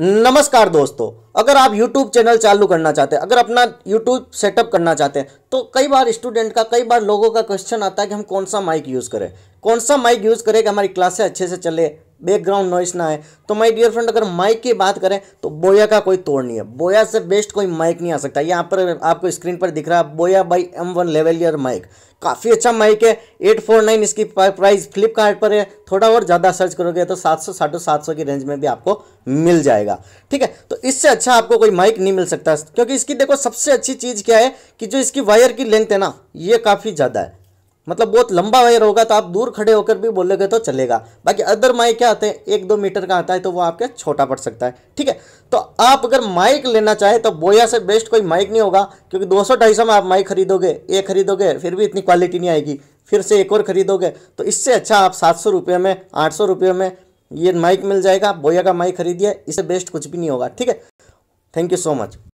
नमस्कार दोस्तों अगर आप YouTube चैनल चालू करना चाहते हैं अगर अपना YouTube सेटअप करना चाहते हैं तो कई बार स्टूडेंट का कई बार लोगों का क्वेश्चन आता है कि हम कौन सा माइक यूज़ करें कौन सा माइक यूज़ करें कि हमारी क्लासें अच्छे से चले बैकग्राउंड नॉइस ना है तो माय डियर फ्रेंड अगर माइक की बात करें तो बोया का कोई तोड़ नहीं है बोया से बेस्ट कोई माइक नहीं आ सकता यहाँ पर आपको स्क्रीन पर दिख रहा है Boya by M one lavalier mike काफ़ी अच्छा माइक है एट फोर नाइन इसकी प्राइस फ्लिपकार्ट पर है थोड़ा और ज़्यादा सर्च करोगे तो सात सौ साठ सात सौ की रेंज में भी आपको मिल जाएगा ठीक है तो इससे अच्छा आपको कोई माइक नहीं मिल सकता क्योंकि इसकी देखो सबसे अच्छी चीज़ क्या है कि जो इसकी वायर की लेंथ है ना ये काफ़ी ज़्यादा है मतलब बहुत लंबा वायर होगा तो आप दूर खड़े होकर भी बोलोगे तो चलेगा बाकी अदर माइक क्या आते हैं एक दो मीटर का आता है तो वो आपके छोटा पड़ सकता है ठीक है तो आप अगर माइक लेना चाहे तो बोया से बेस्ट कोई माइक नहीं होगा क्योंकि दो सौ में आप माइक खरीदोगे ये खरीदोगे फिर भी इतनी क्वालिटी नहीं आएगी फिर से एक और खरीदोगे तो इससे अच्छा आप सात सौ रुपये में आठ सौ रुपये में ये माइक मिल जाएगा बोया का माइक खरीदिए इससे बेस्ट कुछ भी नहीं होगा ठीक है थैंक यू सो मच